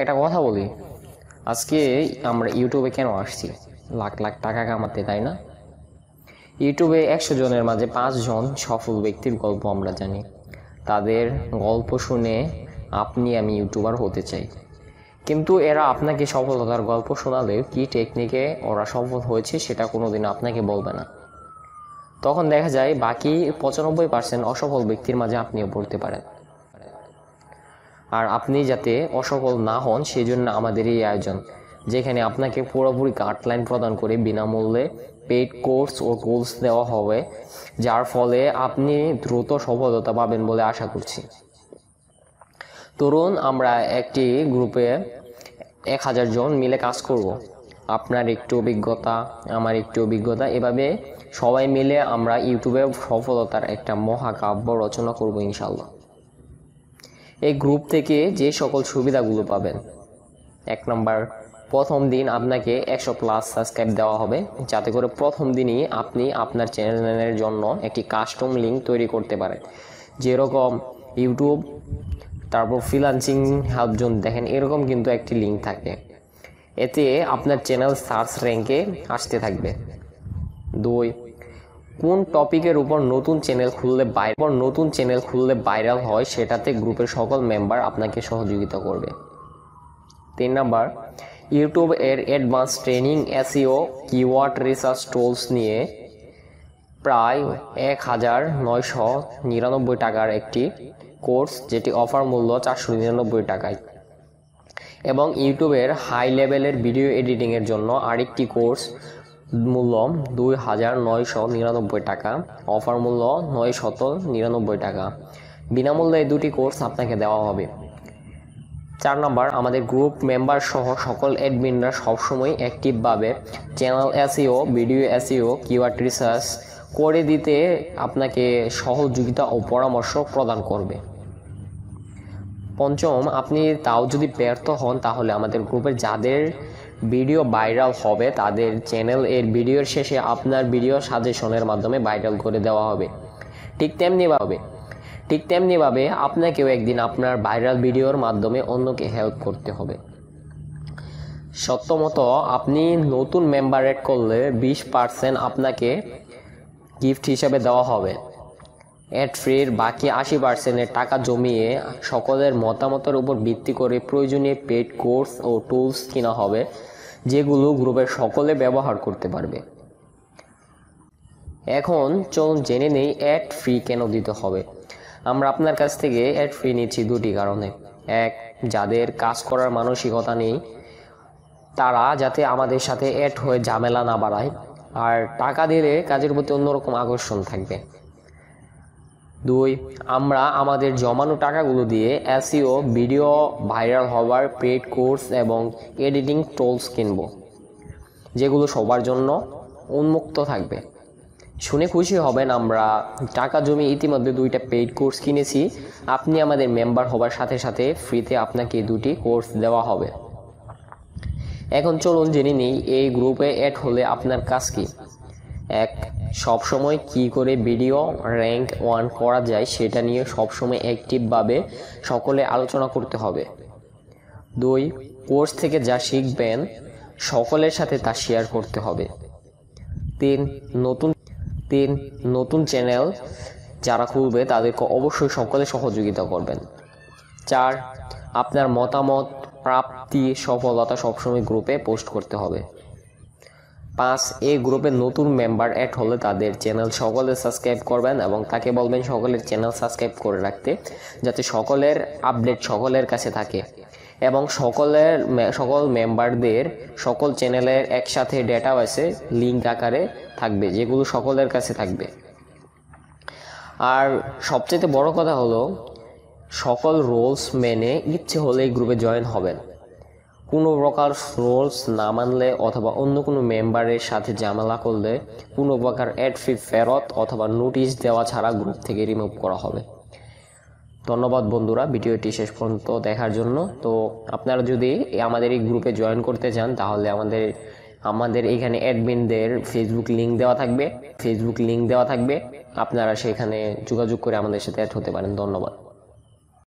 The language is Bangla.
একটা কথা বলি আজকে আমরা ইউটিউবে কেন আসছি লাখ লাখ টাকা কামাতে তাই না ইউটিউবে একশো জনের মাঝে পাঁচজন সফল ব্যক্তির গল্প আমরা জানি তাদের গল্প শুনে আপনি আমি ইউটিউবার হতে চাই কিন্তু এরা আপনাকে সফলতার গল্প শোনালে কি টেকনিকে ওরা সফল হয়েছে সেটা কোনোদিন আপনাকে বলবে না তখন দেখা যায় বাকি পঁচানব্বই পার্সেন্ট অসফল ব্যক্তির মাঝে আপনিও পড়তে পারেন আর আপনি যাতে অসফল না হন সেই জন্য আমাদের এই আয়োজন যেখানে আপনাকে পুরোপুরি গাইডলাইন প্রদান করে বিনামূল্যে পেইড কোর্স ও কোর্স দেওয়া হবে যার ফলে আপনি দ্রুত সফলতা পাবেন বলে আশা করছি তরুণ আমরা একটি গ্রুপে এক হাজার জন মিলে কাজ করব। আপনার একটু অভিজ্ঞতা আমার একটু অভিজ্ঞতা এভাবে সবাই মিলে আমরা ইউটিউবে সফলতার একটা মহাকাব্য রচনা করব ইনশাল্লাহ এই গ্রুপ থেকে যে সকল সুবিধাগুলো পাবেন এক নম্বর প্রথম দিন আপনাকে একশো প্লাস সাবস্ক্রাইব দেওয়া হবে যাতে করে প্রথম দিনই আপনি আপনার চ্যানেলের জন্য একটি কাস্টম লিঙ্ক তৈরি করতে পারেন যেরকম ইউটিউব তারপর ফ্রিলান্সিং হেল্পজন দেখেন এরকম কিন্তু একটি লিঙ্ক থাকে এতে আপনার চ্যানেল সার্চ র্যাঙ্কে আসতে থাকবে দুই কোন টপিকের উপর নতুন চ্যানেল খুললে বাইরে নতুন চ্যানেল খুললে ভাইরাল হয় সেটাতে গ্রুপের সকল মেম্বার আপনাকে সহযোগিতা করবে তিন নাম্বার ইউটিউব এর advance training SEO keyword research tools নিয়ে প্রায় এক হাজার নয়শো নিরানব্বই টাকার একটি কোর্স যেটি অফার মূল্য চারশো নিরানব্বই টাকায় এবং ইউটিউবের হাই লেভেলের ভিডিও এডিটিংয়ের জন্য আরেকটি কোর্স মূল্য দুই হাজার নয়শো নিরানব্বই টাকা অফার মূল্য নয় শত নিরানব্বই টাকা বিনামূল্যে এই দুটি কোর্স আপনাকে দেওয়া হবে চার নম্বর আমাদের গ্রুপ মেম্বার সহ সকল অ্যাডমিনরা সবসময় অ্যাক্টিভভাবে channel SEO video SEO keyword research করে দিতে আপনাকে সহযোগিতা ও পরামর্শ প্রদান করবে পঞ্চম আপনি তাও যদি ব্যর্থ হন তাহলে আমাদের গ্রুপে যাদের ভিডিও ভাইরাল হবে তাদের চ্যানেল এর ভিডিওর শেষে আপনার ভিডিও সাজেশনের মাধ্যমে ভাইরাল করে দেওয়া হবে ঠিক তেমনিভাবে ঠিক তেমনিভাবে আপনাকেও একদিন আপনার ভাইরাল ভিডিওর মাধ্যমে অন্যকে হেল্প করতে হবে সত্যমত আপনি নতুন মেম্বার অ্যাড করলে বিশ পার্সেন্ট আপনাকে গিফট হিসাবে দেওয়া হবে অ্যাড ফ্রির বাকি আশি পার্সেন্টের টাকা জমিয়ে সকলের মতামতের উপর ভিত্তি করে প্রয়োজনীয় পেড কোর্স ও টুলস কিনা হবে যেগুলো গ্রুপের সকলে ব্যবহার করতে পারবে এখন চলুন জেনে নেই অ্যাড ফ্রি কেন দিতে হবে আমরা আপনার কাছ থেকে অ্যাড ফ্রি নিচ্ছি দুটি কারণে এক যাদের কাজ করার মানসিকতা নেই তারা যাতে আমাদের সাথে অ্যাড হয়ে ঝামেলা না বাড়ায় আর টাকা দিলে কাজের প্রতি অন্যরকম আকর্ষণ থাকবে দুই আমরা আমাদের জমানো টাকাগুলো দিয়ে এসিও ভিডিও ভাইরাল হওয়ার পেড কোর্স এবং এডিটিং টোলস কিনব যেগুলো সবার জন্য উন্মুক্ত থাকবে শুনে খুশি হবেন আমরা টাকা জমি ইতিমধ্যে দুইটা পেইড কোর্স কিনেছি আপনি আমাদের মেম্বার হবার সাথে সাথে ফ্রিতে আপনাকে দুটি কোর্স দেওয়া হবে এখন চলুন জেনে নিই এই গ্রুপে অ্যাড হলে আপনার কাজ কি এক সবসময় কি করে ভিডিও র্যাঙ্ক ওয়ান করা যায় সেটা নিয়ে সবসময় অ্যাক্টিভভাবে সকলে আলোচনা করতে হবে দুই কোর্স থেকে যা শিখবেন সকলের সাথে তা শেয়ার করতে হবে তিন নতুন তিন নতুন চ্যানেল যারা খুলবে তাদেরকে অবশ্যই সকলে সহযোগিতা করবেন চার আপনার মতামত প্রাপ্তি সফলতা সবসময় গ্রুপে পোস্ট করতে হবে পাঁচ এ গ্রুপে নতুন মেম্বার অ্যাড হলে তাদের চ্যানেল সকলে সাবস্ক্রাইব করবেন এবং তাকে বলবেন সকলের চ্যানেল সাবস্ক্রাইব করে রাখতে যাতে সকলের আপডেট সকলের কাছে থাকে এবং সকলের সকল মেম্বারদের সকল চ্যানেলের একসাথে ডেটা বেসে লিঙ্ক আকারে থাকবে যেগুলো সকলের কাছে থাকবে আর সবচেয়ে বড় কথা হলো সকল রোলস মেনে ইচ্ছে হলে এই গ্রুপে জয়েন হবেন কোনো প্রকার রোলস না মানলে অথবা অন্য কোনো মেম্বারের সাথে জামালা করলে কোনো প্রকার অ্যাড ফি ফেরত অথবা নোটিশ দেওয়া ছাড়া গ্রুপ থেকে রিমুভ করা হবে ধন্যবাদ বন্ধুরা ভিডিওটি শেষ পর্যন্ত দেখার জন্য তো আপনারা যদি আমাদের এই গ্রুপে জয়েন করতে চান তাহলে আমাদের আমাদের এখানে অ্যাডমিনদের ফেসবুক লিঙ্ক দেওয়া থাকবে ফেসবুক লিঙ্ক দেওয়া থাকবে আপনারা সেখানে যোগাযোগ করে আমাদের সাথে অ্যাড হতে পারেন ধন্যবাদ